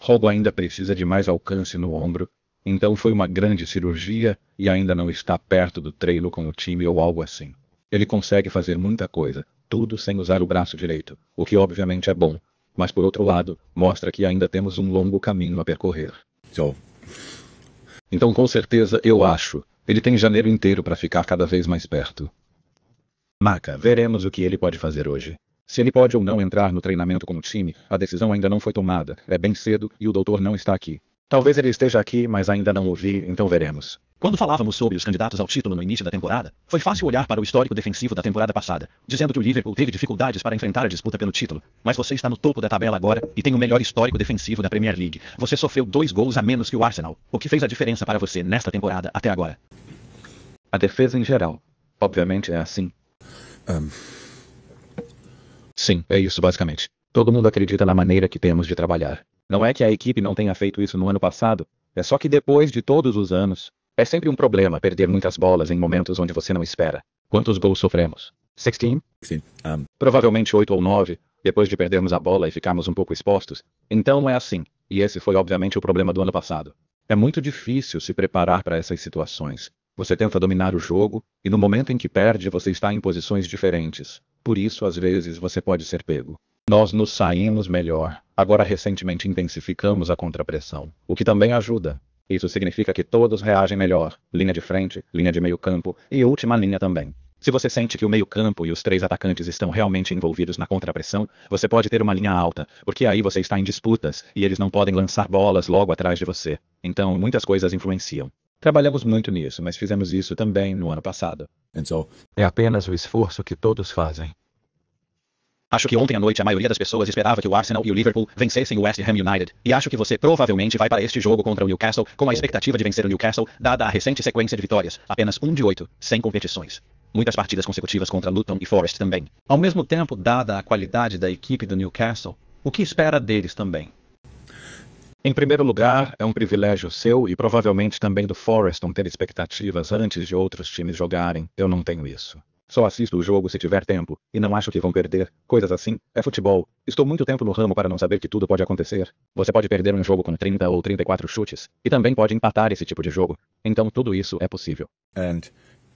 Rogo ainda precisa de mais alcance no ombro, então foi uma grande cirurgia e ainda não está perto do treino com o time ou algo assim. Ele consegue fazer muita coisa, tudo sem usar o braço direito, o que obviamente é bom, mas por outro lado, mostra que ainda temos um longo caminho a percorrer. Então, com certeza, eu acho. Ele tem janeiro inteiro para ficar cada vez mais perto. Maca, veremos o que ele pode fazer hoje. Se ele pode ou não entrar no treinamento com o time, a decisão ainda não foi tomada, é bem cedo e o doutor não está aqui. Talvez ele esteja aqui, mas ainda não ouvi. então veremos. Quando falávamos sobre os candidatos ao título no início da temporada, foi fácil olhar para o histórico defensivo da temporada passada, dizendo que o Liverpool teve dificuldades para enfrentar a disputa pelo título. Mas você está no topo da tabela agora e tem o melhor histórico defensivo da Premier League. Você sofreu dois gols a menos que o Arsenal, o que fez a diferença para você nesta temporada até agora. A defesa em geral. Obviamente é assim. Um... Sim, é isso basicamente. Todo mundo acredita na maneira que temos de trabalhar. Não é que a equipe não tenha feito isso no ano passado, é só que depois de todos os anos, é sempre um problema perder muitas bolas em momentos onde você não espera. Quantos gols sofremos? 16? Sim. Um... Provavelmente 8 ou 9, depois de perdermos a bola e ficarmos um pouco expostos. Então não é assim. E esse foi obviamente o problema do ano passado. É muito difícil se preparar para essas situações. Você tenta dominar o jogo, e no momento em que perde, você está em posições diferentes. Por isso às vezes você pode ser pego. Nós nos saímos melhor. Agora recentemente intensificamos a contrapressão, o que também ajuda. Isso significa que todos reagem melhor. Linha de frente, linha de meio campo e última linha também. Se você sente que o meio-campo e os três atacantes estão realmente envolvidos na contrapressão, você pode ter uma linha alta, porque aí você está em disputas e eles não podem lançar bolas logo atrás de você. Então, muitas coisas influenciam. Trabalhamos muito nisso, mas fizemos isso também no ano passado. é apenas o esforço que todos fazem. Acho que ontem à noite a maioria das pessoas esperava que o Arsenal e o Liverpool vencessem o West Ham United, e acho que você provavelmente vai para este jogo contra o Newcastle com a expectativa de vencer o Newcastle, dada a recente sequência de vitórias, apenas um de oito, sem competições. Muitas partidas consecutivas contra Luton e Forest também. Ao mesmo tempo, dada a qualidade da equipe do Newcastle, o que espera deles também? Em primeiro lugar, é um privilégio seu e provavelmente também do Forreston ter expectativas antes de outros times jogarem. Eu não tenho isso. Só assisto o jogo se tiver tempo, e não acho que vão perder, coisas assim, é futebol. Estou muito tempo no ramo para não saber que tudo pode acontecer. Você pode perder um jogo com 30 ou 34 chutes, e também pode empatar esse tipo de jogo. Então tudo isso é possível. And,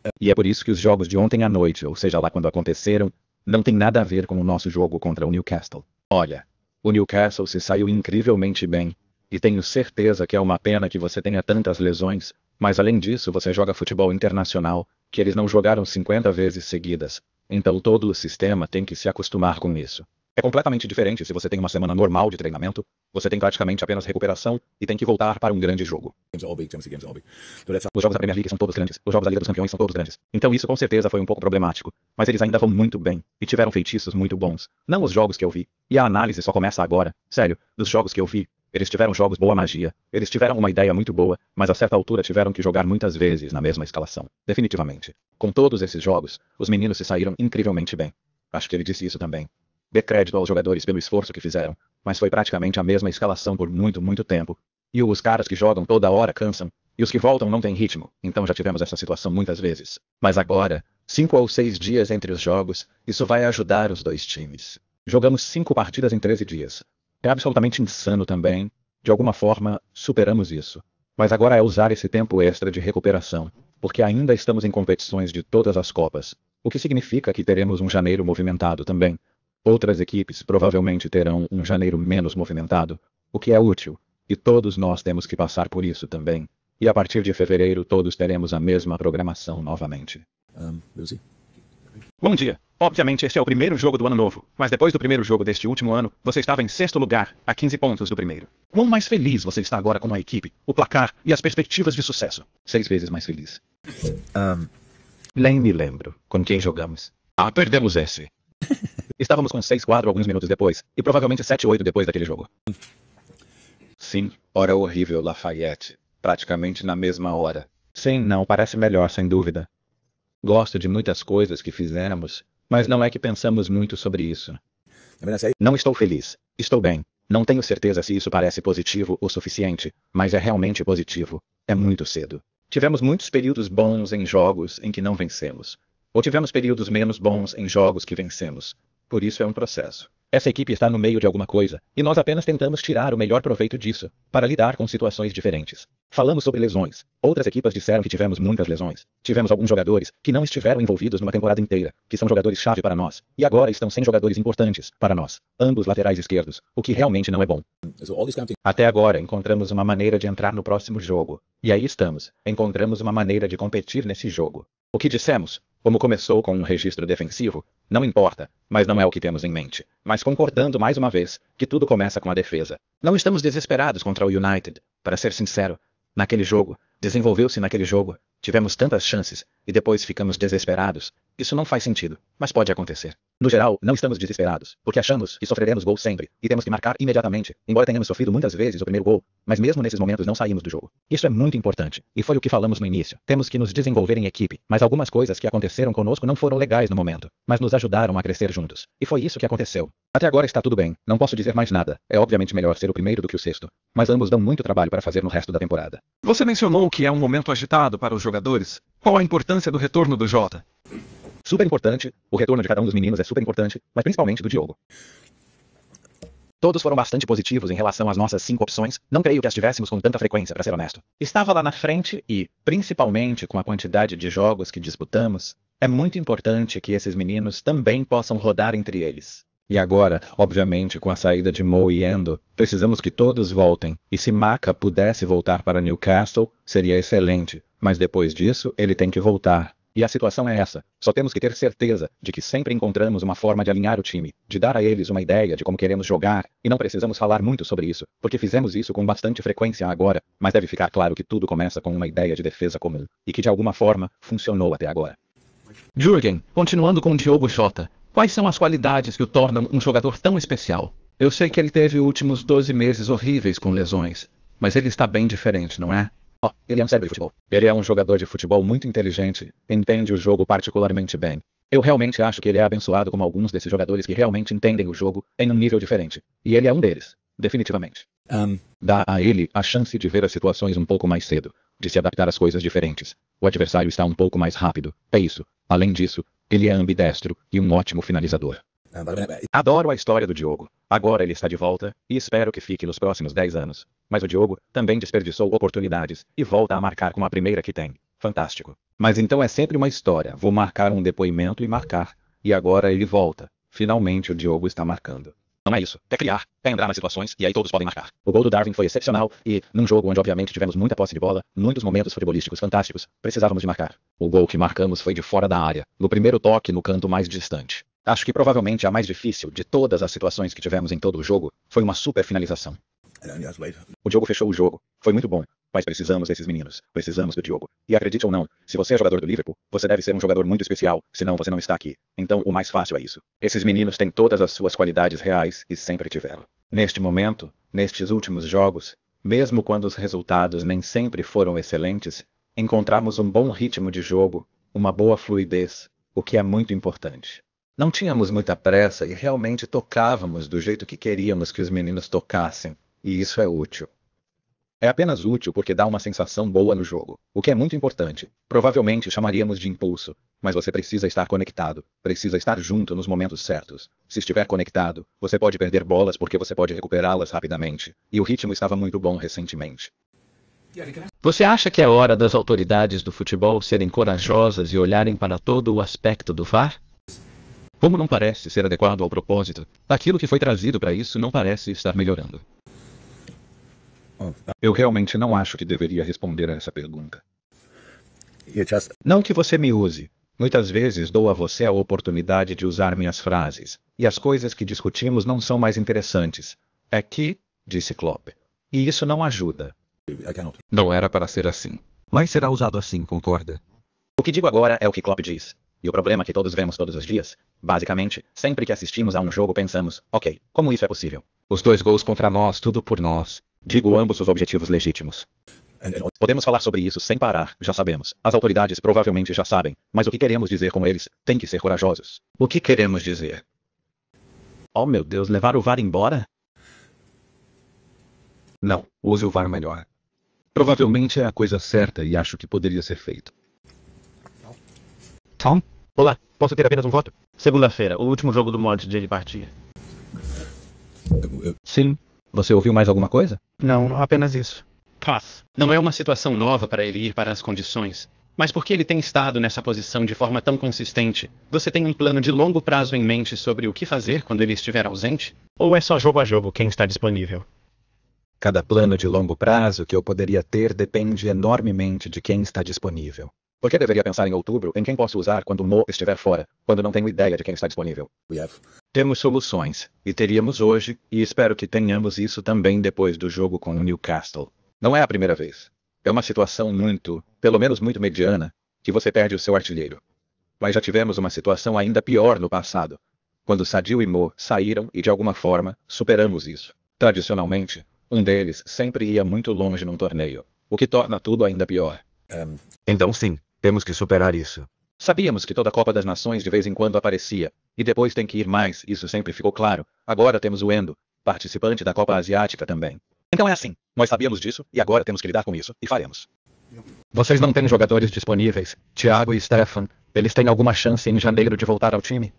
uh... E é por isso que os jogos de ontem à noite, ou seja lá quando aconteceram, não tem nada a ver com o nosso jogo contra o Newcastle. Olha, o Newcastle se saiu incrivelmente bem, e tenho certeza que é uma pena que você tenha tantas lesões, mas além disso você joga futebol internacional, que eles não jogaram 50 vezes seguidas. Então todo o sistema tem que se acostumar com isso. É completamente diferente se você tem uma semana normal de treinamento, você tem praticamente apenas recuperação e tem que voltar para um grande jogo. Os jogos da Premier League são todos grandes, os jogos da Liga dos Campeões são todos grandes. Então isso com certeza foi um pouco problemático, mas eles ainda vão muito bem e tiveram feitiços muito bons. Não os jogos que eu vi, e a análise só começa agora, sério, dos jogos que eu vi, eles tiveram jogos boa magia, eles tiveram uma ideia muito boa, mas a certa altura tiveram que jogar muitas vezes na mesma escalação. Definitivamente. Com todos esses jogos, os meninos se saíram incrivelmente bem. Acho que ele disse isso também. Dê crédito aos jogadores pelo esforço que fizeram, mas foi praticamente a mesma escalação por muito, muito tempo. E os caras que jogam toda hora cansam, e os que voltam não têm ritmo, então já tivemos essa situação muitas vezes. Mas agora, cinco ou seis dias entre os jogos, isso vai ajudar os dois times. Jogamos cinco partidas em 13 dias, é absolutamente insano também. De alguma forma, superamos isso. Mas agora é usar esse tempo extra de recuperação, porque ainda estamos em competições de todas as Copas, o que significa que teremos um janeiro movimentado também. Outras equipes provavelmente terão um janeiro menos movimentado, o que é útil, e todos nós temos que passar por isso também. E a partir de fevereiro todos teremos a mesma programação novamente. Um, Bom dia. Obviamente este é o primeiro jogo do ano novo, mas depois do primeiro jogo deste último ano, você estava em sexto lugar, a 15 pontos do primeiro. Quão mais feliz você está agora com a equipe, o placar e as perspectivas de sucesso? Seis vezes mais feliz. Um, nem me lembro com quem jogamos. Ah, perdemos esse. Estávamos com 6-4 alguns minutos depois, e provavelmente 7-8 depois daquele jogo. Sim, hora horrível Lafayette. Praticamente na mesma hora. Sim, não, parece melhor, sem dúvida. Gosto de muitas coisas que fizemos, mas não é que pensamos muito sobre isso. É não estou feliz. Estou bem. Não tenho certeza se isso parece positivo o suficiente, mas é realmente positivo. É muito cedo. Tivemos muitos períodos bons em jogos em que não vencemos. Ou tivemos períodos menos bons em jogos que vencemos. Por isso é um processo. Essa equipe está no meio de alguma coisa, e nós apenas tentamos tirar o melhor proveito disso, para lidar com situações diferentes. Falamos sobre lesões. Outras equipas disseram que tivemos muitas lesões. Tivemos alguns jogadores que não estiveram envolvidos numa temporada inteira, que são jogadores-chave para nós, e agora estão sem jogadores importantes para nós, ambos laterais esquerdos, o que realmente não é bom. Até agora encontramos uma maneira de entrar no próximo jogo, e aí estamos, encontramos uma maneira de competir nesse jogo. O que dissemos, como começou com um registro defensivo, não importa, mas não é o que temos em mente. Mas concordando mais uma vez que tudo começa com a defesa. Não estamos desesperados contra o United. Para ser sincero, naquele jogo, desenvolveu-se naquele jogo, tivemos tantas chances, e depois ficamos desesperados. Isso não faz sentido, mas pode acontecer. No geral, não estamos desesperados, porque achamos que sofreremos gol sempre, e temos que marcar imediatamente, embora tenhamos sofrido muitas vezes o primeiro gol, mas mesmo nesses momentos não saímos do jogo. Isso é muito importante, e foi o que falamos no início. Temos que nos desenvolver em equipe, mas algumas coisas que aconteceram conosco não foram legais no momento, mas nos ajudaram a crescer juntos. E foi isso que aconteceu. Até agora está tudo bem, não posso dizer mais nada. É obviamente melhor ser o primeiro do que o sexto, mas ambos dão muito trabalho para fazer no resto da temporada. Você mencionou que é um momento agitado para os jogadores, qual a importância do retorno do Jota? Super importante, o retorno de cada um dos meninos é super importante, mas principalmente do Diogo. Todos foram bastante positivos em relação às nossas cinco opções, não creio que as tivéssemos com tanta frequência, para ser honesto. Estava lá na frente e, principalmente com a quantidade de jogos que disputamos, é muito importante que esses meninos também possam rodar entre eles. E agora, obviamente, com a saída de Mo e Endo, precisamos que todos voltem, e se Maka pudesse voltar para Newcastle, seria excelente, mas depois disso, ele tem que voltar. E a situação é essa. Só temos que ter certeza de que sempre encontramos uma forma de alinhar o time, de dar a eles uma ideia de como queremos jogar, e não precisamos falar muito sobre isso, porque fizemos isso com bastante frequência agora, mas deve ficar claro que tudo começa com uma ideia de defesa comum, e que de alguma forma funcionou até agora. Jürgen, continuando com o Diogo Jota, quais são as qualidades que o tornam um jogador tão especial? Eu sei que ele teve últimos 12 meses horríveis com lesões, mas ele está bem diferente, não é? Oh, ele recebe futebol. Ele é um jogador de futebol muito inteligente, entende o jogo particularmente bem. Eu realmente acho que ele é abençoado como alguns desses jogadores que realmente entendem o jogo, em um nível diferente. E ele é um deles, definitivamente. Um. Dá a ele a chance de ver as situações um pouco mais cedo, de se adaptar às coisas diferentes. O adversário está um pouco mais rápido, é isso. Além disso, ele é ambidestro e um ótimo finalizador. Ah, Adoro a história do Diogo. Agora ele está de volta, e espero que fique nos próximos 10 anos. Mas o Diogo também desperdiçou oportunidades e volta a marcar com a primeira que tem. Fantástico. Mas então é sempre uma história. Vou marcar um depoimento e marcar. E agora ele volta. Finalmente o Diogo está marcando. Não é isso. É criar, é entrar nas situações e aí todos podem marcar. O gol do Darwin foi excepcional e, num jogo onde obviamente tivemos muita posse de bola, muitos momentos futebolísticos fantásticos, precisávamos de marcar. O gol que marcamos foi de fora da área, no primeiro toque no canto mais distante. Acho que provavelmente a mais difícil de todas as situações que tivemos em todo o jogo foi uma super finalização. É, o Diogo fechou o jogo. Foi muito bom. Mas precisamos desses meninos. Precisamos do Diogo. E acredite ou não, se você é jogador do Liverpool, você deve ser um jogador muito especial, senão você não está aqui. Então o mais fácil é isso. Esses meninos têm todas as suas qualidades reais e sempre tiveram. Neste momento, nestes últimos jogos, mesmo quando os resultados nem sempre foram excelentes, encontramos um bom ritmo de jogo, uma boa fluidez, o que é muito importante. Não tínhamos muita pressa e realmente tocávamos do jeito que queríamos que os meninos tocassem, e isso é útil. É apenas útil porque dá uma sensação boa no jogo, o que é muito importante. Provavelmente chamaríamos de impulso, mas você precisa estar conectado, precisa estar junto nos momentos certos. Se estiver conectado, você pode perder bolas porque você pode recuperá-las rapidamente, e o ritmo estava muito bom recentemente. Você acha que é hora das autoridades do futebol serem corajosas e olharem para todo o aspecto do VAR? Como não parece ser adequado ao propósito, aquilo que foi trazido para isso não parece estar melhorando. Eu realmente não acho que deveria responder a essa pergunta. Não que você me use. Muitas vezes dou a você a oportunidade de usar minhas frases, e as coisas que discutimos não são mais interessantes. É que, disse Klopp. E isso não ajuda. Não era para ser assim. Mas será usado assim, concorda? O que digo agora é o que Klopp diz. E o problema que todos vemos todos os dias, basicamente, sempre que assistimos a um jogo pensamos, ok, como isso é possível? Os dois gols contra nós, tudo por nós. Digo ambos os objetivos legítimos. É, Podemos falar sobre isso sem parar, já sabemos. As autoridades provavelmente já sabem, mas o que queremos dizer com eles tem que ser corajosos. O que queremos dizer? Oh meu Deus, levar o VAR embora? Não, use o VAR melhor. Provavelmente é a coisa certa e acho que poderia ser feito. Tom? Olá, posso ter apenas um voto? Segunda-feira, o último jogo do mod de partir. Sim. Você ouviu mais alguma coisa? Não, apenas isso. Paz. Tá. Não é uma situação nova para ele ir para as condições. Mas porque ele tem estado nessa posição de forma tão consistente, você tem um plano de longo prazo em mente sobre o que fazer quando ele estiver ausente? Ou é só jogo a jogo quem está disponível? Cada plano de longo prazo que eu poderia ter depende enormemente de quem está disponível. Por que deveria pensar em outubro em quem posso usar quando Mo estiver fora, quando não tenho ideia de quem está disponível? Temos soluções, e teríamos hoje, e espero que tenhamos isso também depois do jogo com o Newcastle. Não é a primeira vez. É uma situação muito, pelo menos muito mediana, que você perde o seu artilheiro. Mas já tivemos uma situação ainda pior no passado. Quando Sadio e Mo saíram e de alguma forma, superamos isso. Tradicionalmente, um deles sempre ia muito longe num torneio, o que torna tudo ainda pior. Um... Então sim, temos que superar isso. Sabíamos que toda a Copa das Nações de vez em quando aparecia, e depois tem que ir mais, isso sempre ficou claro. Agora temos o Endo, participante da Copa Asiática também. Então é assim, nós sabíamos disso, e agora temos que lidar com isso, e faremos. Vocês não têm jogadores disponíveis, Thiago e Stefan. Eles têm alguma chance em janeiro de voltar ao time?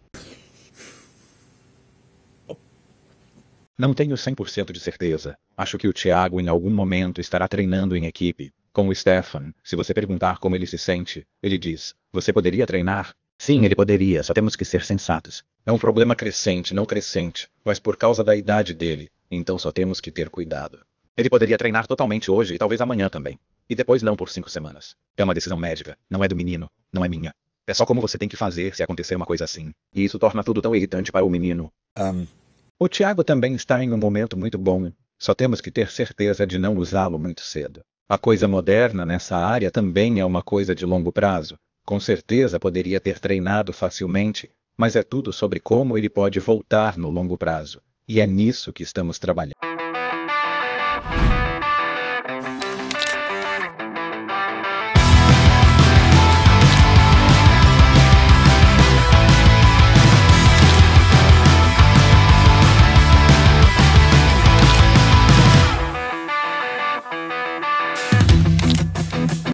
Não tenho 100% de certeza. Acho que o Thiago em algum momento estará treinando em equipe. Com o Stefan, se você perguntar como ele se sente, ele diz: Você poderia treinar? Sim, ele poderia, só temos que ser sensatos. É um problema crescente, não crescente, mas por causa da idade dele, então só temos que ter cuidado. Ele poderia treinar totalmente hoje e talvez amanhã também. E depois não por cinco semanas. É uma decisão médica, não é do menino, não é minha. É só como você tem que fazer se acontecer uma coisa assim. E isso torna tudo tão irritante para o menino. Um... O Tiago também está em um momento muito bom. Só temos que ter certeza de não usá-lo muito cedo. A coisa moderna nessa área também é uma coisa de longo prazo. Com certeza poderia ter treinado facilmente, mas é tudo sobre como ele pode voltar no longo prazo. E é nisso que estamos trabalhando.